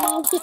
hello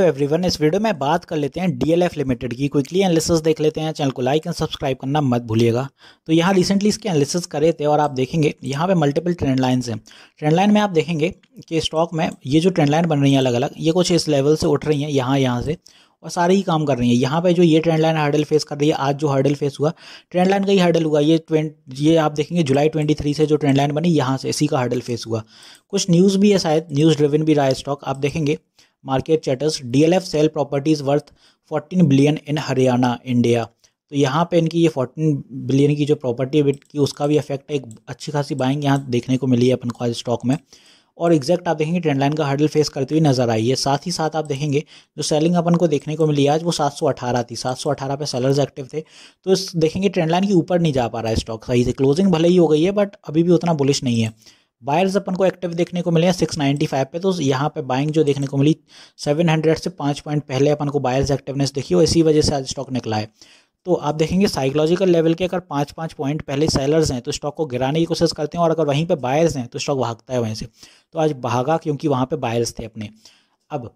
everyone इस video में बात कर लेते हैं डीएलएफ लिमिटेड की क्विकली एनालिसिस देख लेते हैं चैनल को लाइक एंड सब्सक्राइब करना मत भूलिएगा तो यहाँ रिसेंटली इसके एनालिसिस करे थे और आप देखेंगे यहाँ पे मल्टीपल ट्रेंड लाइंस हैं ट्रेंड लाइन में आप देखेंगे कि स्टॉक में ये जो ट्रेंड लाइन बन रही है अलग अलग ये कुछ इस लेवल से उठ रही हैं यहाँ यहाँ से और सारे ही काम कर रही है यहाँ पे जो ये ट्रेंड लाइन हर्डल फेस कर रही है आज जो हर्डल फेस हुआ ट्रेंड लाइन का ही हर्डल हुआ ये ट्वेंट ये आप देखेंगे जुलाई ट्वेंटी थ्री से जो ट्रेंड लाइन बनी यहाँ से इसी का हर्डल फेस हुआ कुछ न्यूज़ भी है शायद न्यूज़ ड्रिविन भी रहा है स्टॉक आप देखेंगे market chatters DLF sell properties worth fourteen billion in Haryana India तो यहाँ पे इनकी ये फोर्टीन बिलियन की जो प्रॉपर्टी की उसका भी इफेक्ट है एक अच्छी खासी बाइंग यहाँ देखने को मिली है अपन को आज स्टॉक में और एग्जैक्ट आप देखेंगे ट्रेंड लाइन का हर्डल फेस करती हुई नजर आई है साथ ही साथ आप देखेंगे जो सेलिंग अपन को देखने को मिली आज वो 718 थी 718 पे सेलर्स एक्टिव थे तो इस देखेंगे ट्रेंड लाइन के ऊपर नहीं जा पा रहा है स्टॉक सही से क्लोजिंग भले ही हो गई है बट अभी भी उतना बुलिश नहीं है बायर्स अपन को एक्टिव देखने को मिले हैं सिक्स नाइन्टी फाइव पे तो यहाँ पे बाइंग जो देखने को मिली सेवन हंड्रेड से पाँच पॉइंट पहले अपन को बायर्स एक्टिवनेस देखी और इसी वजह से आज स्टॉक निकला है तो आप देखेंगे साइकोलॉजिकल लेवल के अगर पाँच पाँच पॉइंट पहले सेलर्स हैं तो स्टॉक को गिराने की कोशिश करते हैं और अगर वहीं पर बायर्स हैं तो स्टॉक भागता है वहीं से तो आज भागा क्योंकि वहाँ पर बायर्स थे अपने अब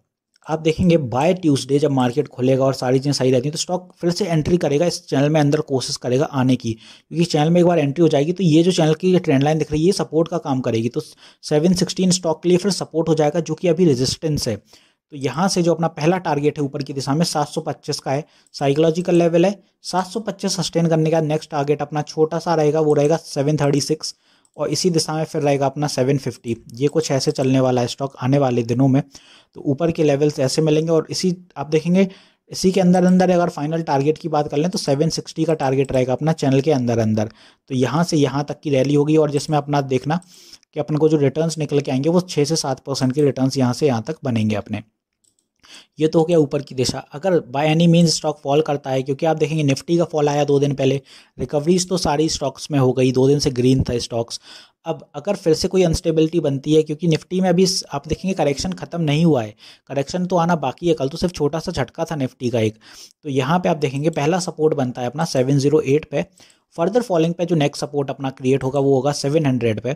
आप देखेंगे बाय ट्यूसडे जब मार्केट खुलेगा और सारी चीज़ें सही रहती हैं तो स्टॉक फिर से एंट्री करेगा इस चैनल में अंदर कोशिश करेगा आने की क्योंकि चैनल में एक बार एंट्री हो जाएगी तो ये जो चैनल की ट्रेंड लाइन दिख रही है ये सपोर्ट का काम करेगी तो सेवन सिक्सटीन स्टॉक के लिए फिर सपोर्ट हो जाएगा जो कि अभी रेजिस्टेंस है तो यहाँ से जो अपना पहला टारगेट है ऊपर की दिशा में 725 का है साइकोलॉजिकल लेवल है 725 सस्टेन करने का नेक्स्ट टारगेट अपना छोटा सा रहेगा वो रहेगा 736 और इसी दिशा में फिर रहेगा अपना 750 ये कुछ ऐसे चलने वाला है स्टॉक आने वाले दिनों में तो ऊपर के लेवल्स ऐसे मिलेंगे और इसी आप देखेंगे इसी के अंदर अंदर अगर फाइनल टारगेट की बात कर लें तो 760 का टारगेट रहेगा अपना चैनल के अंदर अंदर तो यहाँ से यहाँ तक की रैली होगी और जिसमें अपना देखना कि अपन को जो रिटर्न्स निकल के आएंगे वो छः से सात परसेंट के रिटर्न्स यहाँ से यहाँ तक बनेंगे अपने ये तो हो गया ऊपर की दिशा अगर by any mean stock fall करता है क्योंकि आप देखेंगे निफ्टी का फॉल आया दो दिन पहले रिकवरीज तो सारी स्टॉक्स में हो गई दो दिन से ग्रीन था स्टॉक्स अब अगर फिर से कोई अनस्टेबिलिटी बनती है क्योंकि निफ्टी में अभी आप देखेंगे करेक्शन खत्म नहीं हुआ है करेक्शन तो आना बाकी है कल तो सिर्फ छोटा सा झटका था निफ्टी का एक तो यहाँ पे आप देखेंगे पहला सपोर्ट बनता है अपना सेवन जीरो एट पे फर्दर फॉलिंग पे जो नेक्स्ट सपोर्ट अपना क्रिएट होगा वो होगा सेवन हंड्रेड पे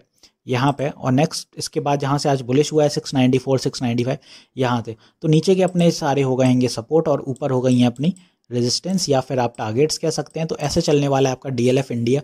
यहाँ पे और नेक्स्ट इसके बाद जहाँ से आज बुलिश हुआ है six ninety four six ninety five यहाँ से तो नीचे के अपने सारे हो गए हैंगे सपोर्ट और ऊपर हो गई हैं अपनी रेजिस्टेंस या फिर आप टारगेट्स कह सकते हैं तो ऐसे चलने वाला है आपका डी इंडिया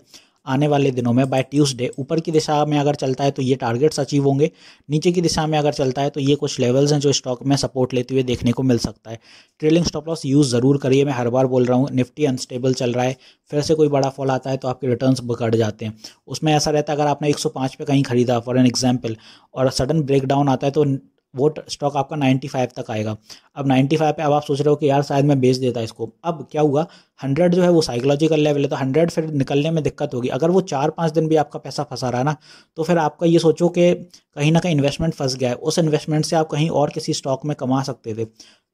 आने वाले दिनों में बाय ट्यूसडे ऊपर की दिशा में अगर चलता है तो ये टारगेट्स अचीव होंगे नीचे की दिशा में अगर चलता है तो ये कुछ लेवल्स हैं जो स्टॉक में सपोर्ट लेते हुए देखने को मिल सकता है ट्रेलिंग स्टॉप लॉस यूज़ ज़रूर करिए मैं हर बार बोल रहा हूँ निफ्टी अनस्टेबल चल रहा है फिर से कोई बड़ा फॉल आता है तो आपके रिटर्न बिगड़ जाते हैं उसमें ऐसा रहता है अगर आपने एक पे कहीं खरीदा फॉर एन एग्जाम्पल और सडन ब्रेकडाउन आता है तो वो स्टॉक आपका 95 तक आएगा अब 95 पे अब आप सोच रहे हो कि यार शायद मैं बेच देता इसको अब क्या हुआ 100 जो है वो साइकोलॉजिकल लेवल है तो 100 फिर निकलने में दिक्कत होगी अगर वो चार पाँच दिन भी आपका पैसा फंसा रहा है ना तो फिर आपका ये सोचो कि कहीं ना कहीं इन्वेस्टमेंट फंस गया है उस इन्वेस्टमेंट से आप कहीं और किसी स्टॉक में कमा सकते थे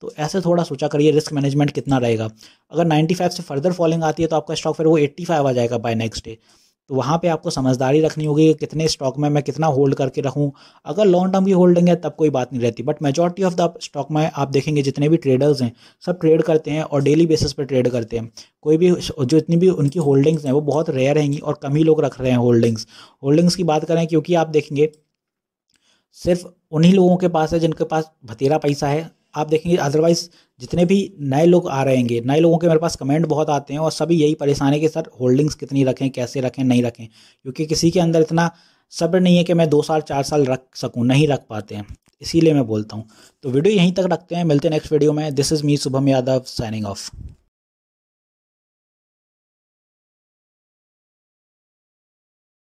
तो ऐसे थोड़ा सोचा करिए रिस्क मैनेजमेंट कितना रहेगा अगर 95 से फर्दर फॉलिंग आती है तो आपका स्टॉक फिर वो 85 आ जाएगा बाय नेक्स्ट डे तो वहाँ पे आपको समझदारी रखनी होगी कि कितने स्टॉक में मैं कितना होल्ड करके रखूँ अगर लॉन्ग टर्म की होल्डिंग है तब कोई बात नहीं रहती but majority of the stock में आप देखेंगे जितने भी ट्रेडर्स हैं सब ट्रेड करते हैं और डेली बेसिस पर ट्रेड करते हैं कोई भी जो इतनी भी उनकी होल्डिंग्स हैं वो बहुत रेयर रहेंगी और कम ही लोग रख रहे हैं होल्डिंग्स होल्डिंग्स की बात करें क्योंकि आप देखेंगे सिर्फ उन्हीं लोगों के पास है जिनके पास भतेरा पैसा है आप देखेंगे अदरवाइज जितने भी नए लोग आ रहेंगे नए लोगों के मेरे पास कमेंट बहुत आते हैं और सभी यही परेशान है कि सर होल्डिंग्स कितनी रखें कैसे रखें नहीं रखें क्योंकि किसी के अंदर इतना सब्र नहीं है कि मैं दो साल चार साल रख सकूँ नहीं रख पाते हैं इसीलिए मैं बोलता हूँ तो वीडियो यहीं तक रखते हैं मिलते हैं नेक्स्ट वीडियो में this is me Shubham Yadav signing of